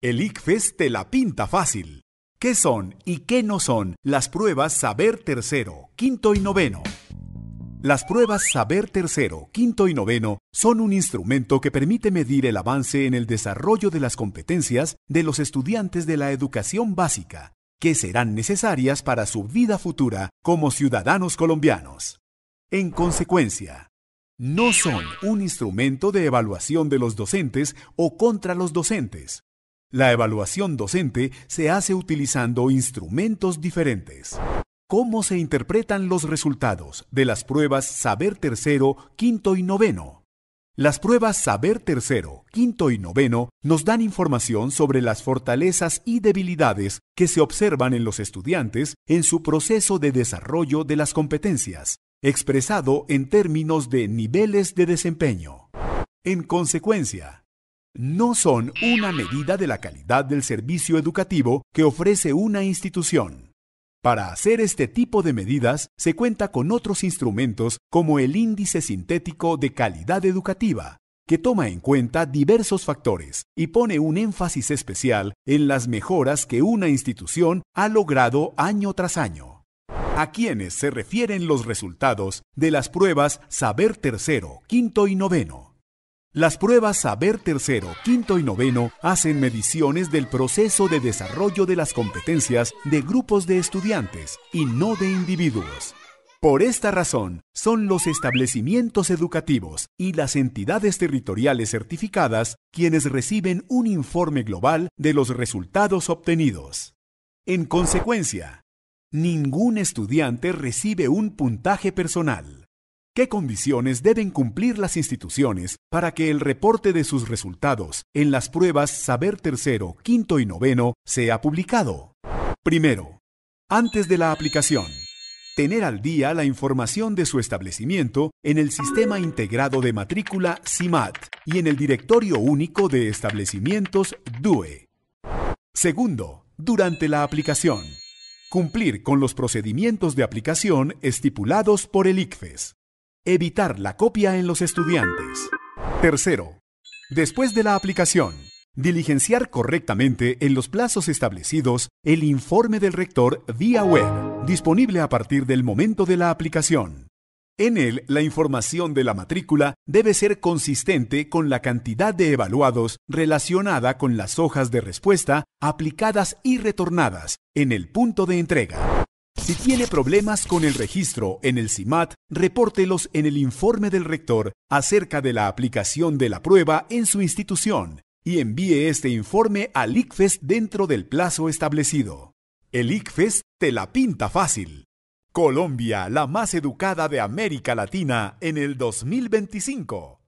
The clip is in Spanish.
El ICFES te la pinta fácil. ¿Qué son y qué no son las pruebas Saber Tercero, Quinto y Noveno? Las pruebas Saber Tercero, Quinto y Noveno son un instrumento que permite medir el avance en el desarrollo de las competencias de los estudiantes de la educación básica, que serán necesarias para su vida futura como ciudadanos colombianos. En consecuencia, no son un instrumento de evaluación de los docentes o contra los docentes, la evaluación docente se hace utilizando instrumentos diferentes. ¿Cómo se interpretan los resultados de las pruebas Saber Tercero, Quinto y Noveno? Las pruebas Saber Tercero, Quinto y Noveno nos dan información sobre las fortalezas y debilidades que se observan en los estudiantes en su proceso de desarrollo de las competencias, expresado en términos de niveles de desempeño. En consecuencia, no son una medida de la calidad del servicio educativo que ofrece una institución. Para hacer este tipo de medidas se cuenta con otros instrumentos como el índice sintético de calidad educativa, que toma en cuenta diversos factores y pone un énfasis especial en las mejoras que una institución ha logrado año tras año. A quienes se refieren los resultados de las pruebas Saber Tercero, Quinto y Noveno las pruebas Saber Tercero, Quinto y Noveno hacen mediciones del proceso de desarrollo de las competencias de grupos de estudiantes y no de individuos. Por esta razón, son los establecimientos educativos y las entidades territoriales certificadas quienes reciben un informe global de los resultados obtenidos. En consecuencia, ningún estudiante recibe un puntaje personal. ¿Qué condiciones deben cumplir las instituciones para que el reporte de sus resultados en las pruebas Saber Tercero, Quinto y Noveno sea publicado? Primero, antes de la aplicación, tener al día la información de su establecimiento en el Sistema Integrado de Matrícula CIMAT y en el Directorio Único de Establecimientos DUE. Segundo, durante la aplicación, cumplir con los procedimientos de aplicación estipulados por el ICFES. Evitar la copia en los estudiantes. Tercero, después de la aplicación, diligenciar correctamente en los plazos establecidos el informe del rector vía web, disponible a partir del momento de la aplicación. En él, la información de la matrícula debe ser consistente con la cantidad de evaluados relacionada con las hojas de respuesta aplicadas y retornadas en el punto de entrega. Si tiene problemas con el registro en el CIMAT, repórtelos en el informe del rector acerca de la aplicación de la prueba en su institución y envíe este informe al ICFES dentro del plazo establecido. El ICFES te la pinta fácil. Colombia, la más educada de América Latina en el 2025.